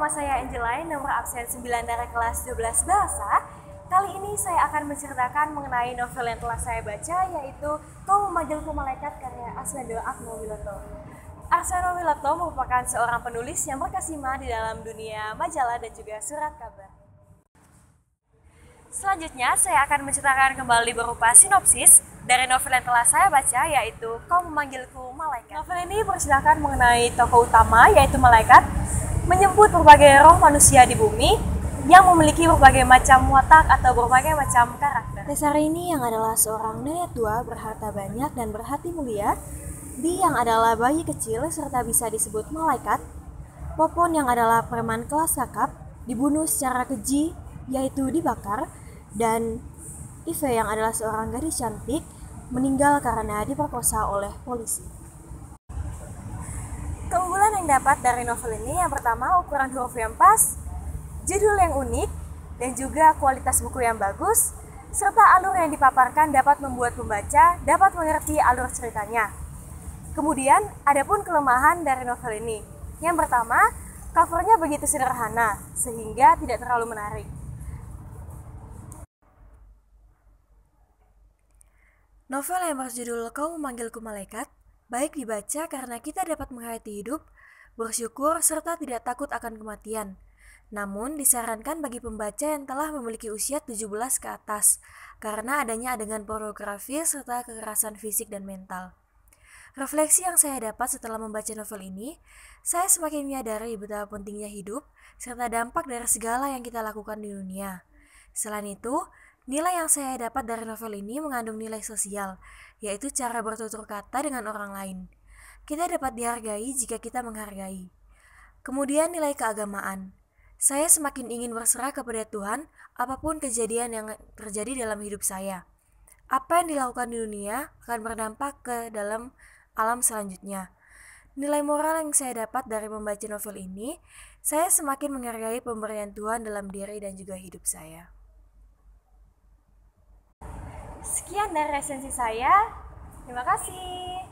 nama saya Angeline, nomor absen 9 dari kelas 12 Bahasa. Kali ini saya akan menceritakan mengenai novel yang telah saya baca, yaitu Kau Memanggilku Malaikat karya Arswendo Wiloto. Arswendo Wiloto merupakan seorang penulis yang berkesima di dalam dunia majalah dan juga surat kabar. Selanjutnya, saya akan menceritakan kembali berupa sinopsis dari novel yang telah saya baca yaitu Kau Memanggilku Malaikat. Novel ini berceritakan mengenai tokoh utama yaitu malaikat menyebut berbagai roh manusia di bumi yang memiliki berbagai macam watak atau berbagai macam karakter. ini yang adalah seorang nenek tua berharta banyak dan berhati mulia, Bi yang adalah bayi kecil serta bisa disebut malaikat, Popon yang adalah preman kelas kakap, dibunuh secara keji, yaitu dibakar, dan Ife yang adalah seorang gadis cantik, meninggal karena diperkosa oleh polisi yang dapat dari novel ini yang pertama ukuran huruf yang pas, judul yang unik, dan juga kualitas buku yang bagus, serta alur yang dipaparkan dapat membuat pembaca dapat mengerti alur ceritanya. Kemudian, ada pun kelemahan dari novel ini. Yang pertama, covernya begitu sederhana, sehingga tidak terlalu menarik. Novel yang berjudul Kau Memanggilku Malaikat baik dibaca karena kita dapat menghayati hidup bersyukur, serta tidak takut akan kematian. Namun, disarankan bagi pembaca yang telah memiliki usia 17 ke atas, karena adanya adegan pornografi serta kekerasan fisik dan mental. Refleksi yang saya dapat setelah membaca novel ini, saya semakin menyadari betapa pentingnya hidup serta dampak dari segala yang kita lakukan di dunia. Selain itu, nilai yang saya dapat dari novel ini mengandung nilai sosial, yaitu cara bertutur kata dengan orang lain. Kita dapat dihargai jika kita menghargai. Kemudian nilai keagamaan. Saya semakin ingin berserah kepada Tuhan apapun kejadian yang terjadi dalam hidup saya. Apa yang dilakukan di dunia akan berdampak ke dalam alam selanjutnya. Nilai moral yang saya dapat dari membaca novel ini, saya semakin menghargai pemberian Tuhan dalam diri dan juga hidup saya. Sekian dari resensi saya. Terima kasih.